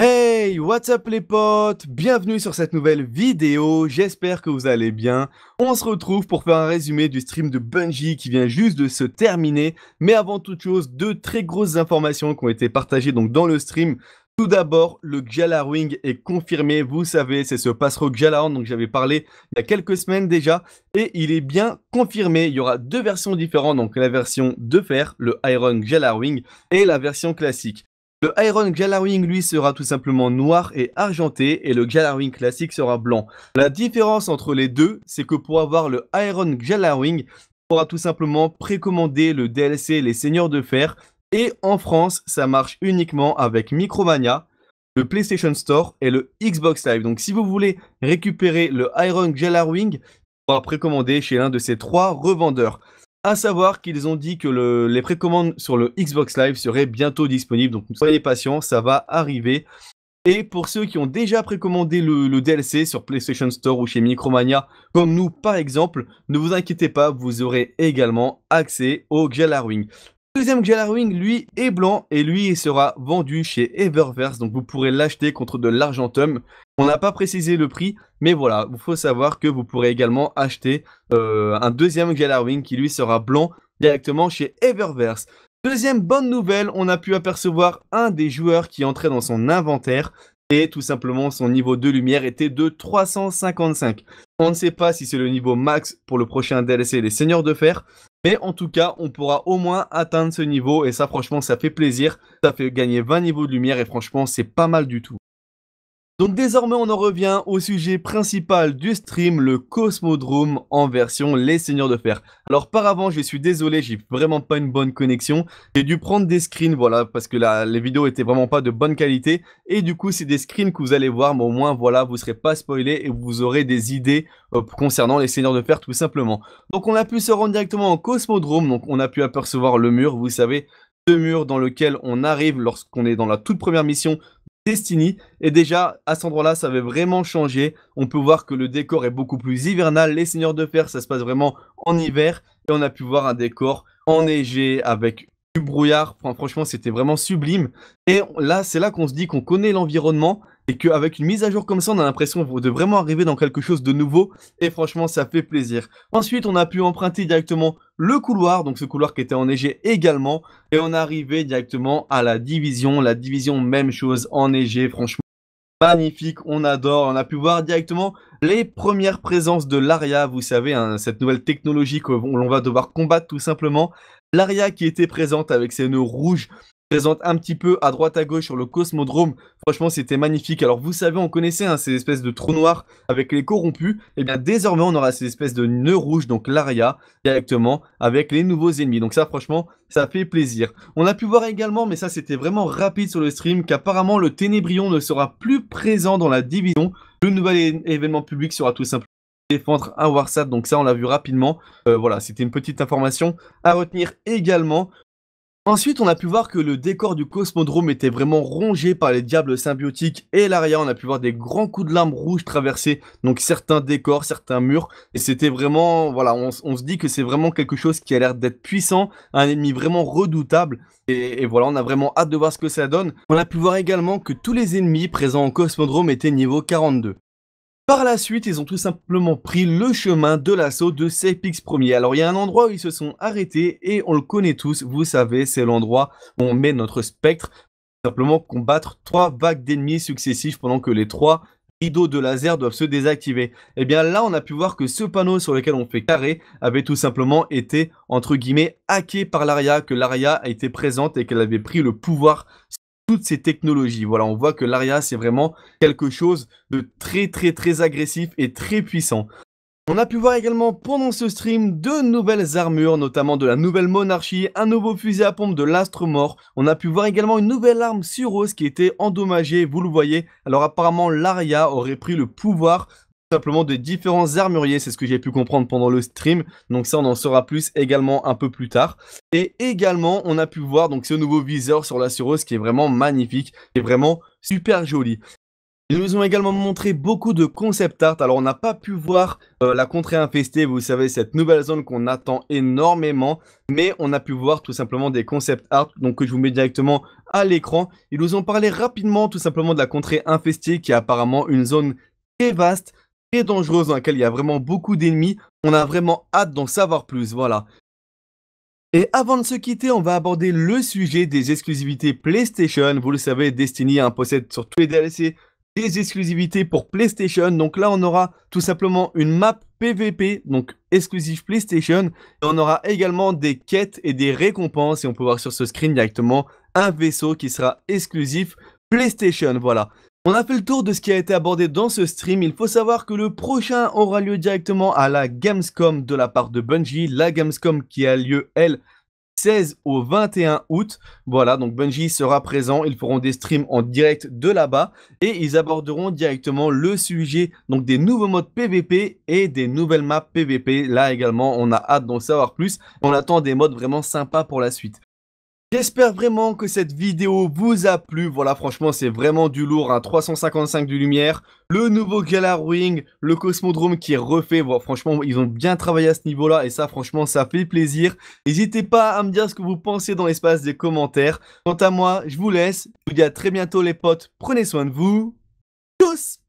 Hey, what's up les potes Bienvenue sur cette nouvelle vidéo, j'espère que vous allez bien. On se retrouve pour faire un résumé du stream de Bungie qui vient juste de se terminer. Mais avant toute chose, deux très grosses informations qui ont été partagées donc dans le stream. Tout d'abord, le Wing est confirmé, vous savez, c'est ce passereau Gjallarhorn dont j'avais parlé il y a quelques semaines déjà, et il est bien confirmé. Il y aura deux versions différentes, donc la version de fer, le Iron Wing, et la version classique. Le Iron Wing lui, sera tout simplement noir et argenté, et le Wing classique sera blanc. La différence entre les deux, c'est que pour avoir le Iron Wing, il faudra tout simplement précommander le DLC Les Seigneurs de Fer, et en France, ça marche uniquement avec Micromania, le PlayStation Store et le Xbox Live. Donc si vous voulez récupérer le Iron Wing, il faudra précommander chez l'un de ces trois revendeurs. À savoir qu'ils ont dit que les précommandes sur le Xbox Live seraient bientôt disponibles, donc soyez patients, ça va arriver. Et pour ceux qui ont déjà précommandé le, DLC sur PlayStation Store ou chez Micromania, comme nous par exemple, ne vous inquiétez pas, vous aurez également accès au Galaring. Deuxième Gallarwing, lui, est blanc et lui, il sera vendu chez Eververse, donc vous pourrez l'acheter contre de l'argentum. On n'a pas précisé le prix, mais voilà, il faut savoir que vous pourrez également acheter euh, un deuxième Jellarwing qui lui sera blanc directement chez Eververse. Deuxième bonne nouvelle, on a pu apercevoir un des joueurs qui entrait dans son inventaire et tout simplement son niveau de lumière était de 355. On ne sait pas si c'est le niveau max pour le prochain DLC Les Seigneurs de Fer, mais en tout cas, on pourra au moins atteindre ce niveau et ça franchement ça fait plaisir. Ça fait gagner 20 niveaux de lumière et franchement c'est pas mal du tout. Donc désormais on en revient au sujet principal du stream, le Cosmodrome en version Les Seigneurs de Fer. Alors par avant je suis désolé, j'ai vraiment pas une bonne connexion. J'ai dû prendre des screens, voilà, parce que les vidéos étaient vraiment pas de bonne qualité. Et du coup c'est des screens que vous allez voir, mais au moins voilà, vous serez pas spoilé et vous aurez des idées euh, concernant Les Seigneurs de Fer tout simplement. Donc on a pu se rendre directement en Cosmodrome, donc on a pu apercevoir le mur, vous savez, ce mur dans lequel on arrive lorsqu'on est dans la toute première mission Destiny. Et déjà, à cet endroit-là, ça avait vraiment changé. On peut voir que le décor est beaucoup plus hivernal. Les Seigneurs de Fer, ça se passe vraiment en hiver. Et on a pu voir un décor enneigé avec du brouillard. franchement, c'était vraiment sublime. Et là, c'est là qu'on se dit qu'on connaît l'environnement et qu'avec une mise à jour comme ça, on a l'impression de vraiment arriver dans quelque chose de nouveau, et franchement, ça fait plaisir. Ensuite, on a pu emprunter directement le couloir, donc ce couloir qui était enneigé également, et on est arrivé directement à la division, la division même chose, enneigée, franchement. Magnifique, on adore, on a pu voir directement les premières présences de l'ARIA, vous savez, hein, cette nouvelle technologie que l'on va devoir combattre tout simplement. L'ARIA qui était présente avec ses nœuds rouges, présente un petit peu à droite à gauche sur le Cosmodrome. Franchement, c'était magnifique. Alors, vous savez, on connaissait hein, ces espèces de trous noirs avec les corrompus. Et eh bien, désormais, on aura ces espèces de nœuds rouges, donc l'aria, directement avec les nouveaux ennemis. Donc, ça, franchement, ça fait plaisir. On a pu voir également, mais ça, c'était vraiment rapide sur le stream, qu'apparemment, le Ténébrion ne sera plus présent dans la division. Le nouvel événement public sera tout simplement défendre un Warsat, donc ça on l'a vu rapidement. Euh, voilà, c'était une petite information à retenir également. Ensuite, on a pu voir que le décor du cosmodrome était vraiment rongé par les diables symbiotiques et l'aria. On a pu voir des grands coups de lame rouge traverser donc certains décors, certains murs. Et c'était vraiment, voilà, on, se dit que c'est vraiment quelque chose qui a l'air d'être puissant, un ennemi vraiment redoutable. Et, et, voilà, on a vraiment hâte de voir ce que ça donne. On a pu voir également que tous les ennemis présents au cosmodrome étaient niveau 42. Par la suite, ils ont tout simplement pris le chemin de l'assaut de ces pics premiers. Alors, il y a un endroit où ils se sont arrêtés et on le connaît tous, vous savez, c'est l'endroit où on met notre spectre simplement combattre trois vagues d'ennemis successifs pendant que les trois rideaux de laser doivent se désactiver. Et eh bien là, on a pu voir que ce panneau sur lequel on fait carré avait tout simplement été, entre guillemets, hacké par l'ARIA, que l'ARIA a été présente et qu'elle avait pris le pouvoir ces technologies. Voilà, on voit que l'ARIA, c'est vraiment quelque chose de très, très, très agressif et très puissant. On a pu voir également pendant ce stream de nouvelles armures, notamment de la nouvelle monarchie, un nouveau fusil à pompe de l'astre mort. On a pu voir également une nouvelle arme sur os qui était endommagée, vous le voyez. Alors apparemment l'Aria aurait pris le pouvoir de différents armuriers, c'est ce que j'ai pu comprendre pendant le stream, donc ça on en saura plus également un peu plus tard. Et également on a pu voir donc ce nouveau viseur sur la sureuse qui est vraiment magnifique, qui vraiment super joli. Ils nous ont également montré beaucoup de concept art. Alors, on n'a pas pu voir euh, la contrée infestée, vous savez, cette nouvelle zone qu'on attend énormément. Mais on a pu voir tout simplement des concept art, donc que je vous mets directement à l'écran. Ils nous ont parlé rapidement tout simplement de la contrée infestée, qui est apparemment une zone très vaste, dangereuse dans laquelle il y a vraiment beaucoup d'ennemis. On a vraiment hâte d'en savoir plus, voilà. Et avant de se quitter, on va aborder le sujet des exclusivités PlayStation. Vous le savez, Destiny un possède sur tous les DLC des exclusivités pour PlayStation. Donc là, on aura tout simplement une map PVP, donc exclusive PlayStation. Et on aura également des quêtes et des récompenses. Et on peut voir sur ce screen directement un vaisseau qui sera exclusif PlayStation. Voilà. On a fait le tour de ce qui a été abordé dans ce stream. Il faut savoir que le prochain aura lieu directement à la Gamescom de la part de Bungie. La Gamescom qui a lieu, elle, 16 au 21 août. Voilà, donc Bungie sera présent. Ils feront des streams en direct de là-bas et ils aborderont directement le sujet donc des nouveaux modes PVP et des nouvelles maps PVP. Là également, on a hâte d'en savoir plus. On attend des modes vraiment sympas pour la suite. J'espère vraiment que cette vidéo vous a plu. Voilà, franchement, c'est vraiment du lourd. un hein. 355 de lumière, le nouveau Galar Wing, le Cosmodrome qui est refait. franchement, ils ont bien travaillé à ce niveau-là. Et ça, franchement, ça fait plaisir. N'hésitez pas à me dire ce que vous pensez dans l'espace des commentaires. Quant à moi, je vous laisse. Je vous dis à très bientôt, les potes. Prenez soin de vous. Tchuss